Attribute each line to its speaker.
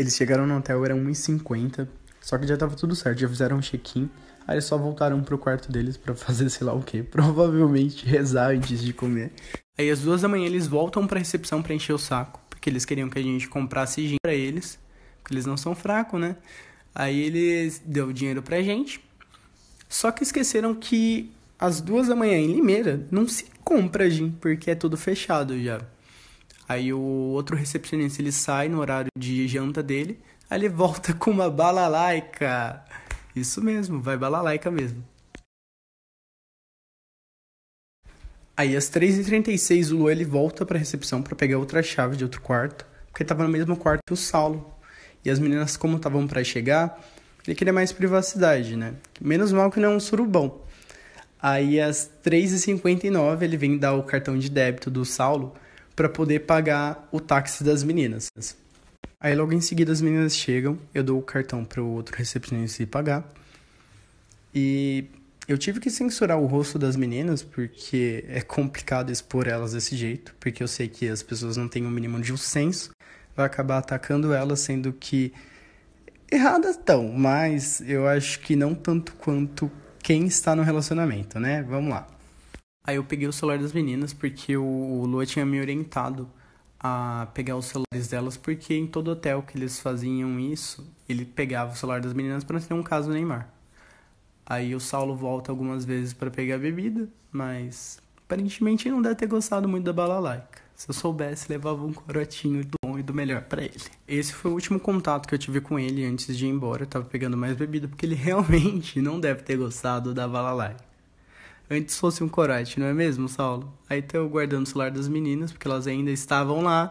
Speaker 1: Eles chegaram no hotel, era 1h50, só que já tava tudo certo, já fizeram um check-in. Aí eles só voltaram pro quarto deles para fazer sei lá o que, provavelmente rezar antes de comer. Aí às duas da manhã eles voltam pra recepção pra encher o saco, porque eles queriam que a gente comprasse gin pra eles, porque eles não são fracos, né? Aí eles deu o dinheiro pra gente, só que esqueceram que às duas da manhã em Limeira não se compra gin, porque é tudo fechado já. Aí o outro recepcionista ele sai no horário de janta dele, aí ele volta com uma balalaica. Isso mesmo, vai balalaica mesmo. Aí às 3h36 o Luan ele volta pra recepção para pegar outra chave de outro quarto, porque tava no mesmo quarto que o Saulo. E as meninas, como estavam para chegar, ele queria mais privacidade, né? Menos mal que não é um surubão. Aí às 3h59 ele vem dar o cartão de débito do Saulo para poder pagar o táxi das meninas. Aí logo em seguida as meninas chegam, eu dou o cartão para o outro recepcionista ir pagar. E eu tive que censurar o rosto das meninas porque é complicado expor elas desse jeito, porque eu sei que as pessoas não têm o um mínimo de um senso, vai acabar atacando elas, sendo que erradas estão, mas eu acho que não tanto quanto quem está no relacionamento, né? Vamos lá. Aí eu peguei o celular das meninas porque o Lua tinha me orientado a pegar os celulares delas, porque em todo hotel que eles faziam isso, ele pegava o celular das meninas para não ter um caso Neymar. Aí o Saulo volta algumas vezes para pegar a bebida, mas aparentemente não deve ter gostado muito da balalaica. Se eu soubesse, levava um corotinho do bom e do melhor para ele. Esse foi o último contato que eu tive com ele antes de ir embora. Eu tava pegando mais bebida porque ele realmente não deve ter gostado da balalaica antes fosse um corote, não é mesmo, Saulo? Aí tô eu guardando o celular das meninas, porque elas ainda estavam lá.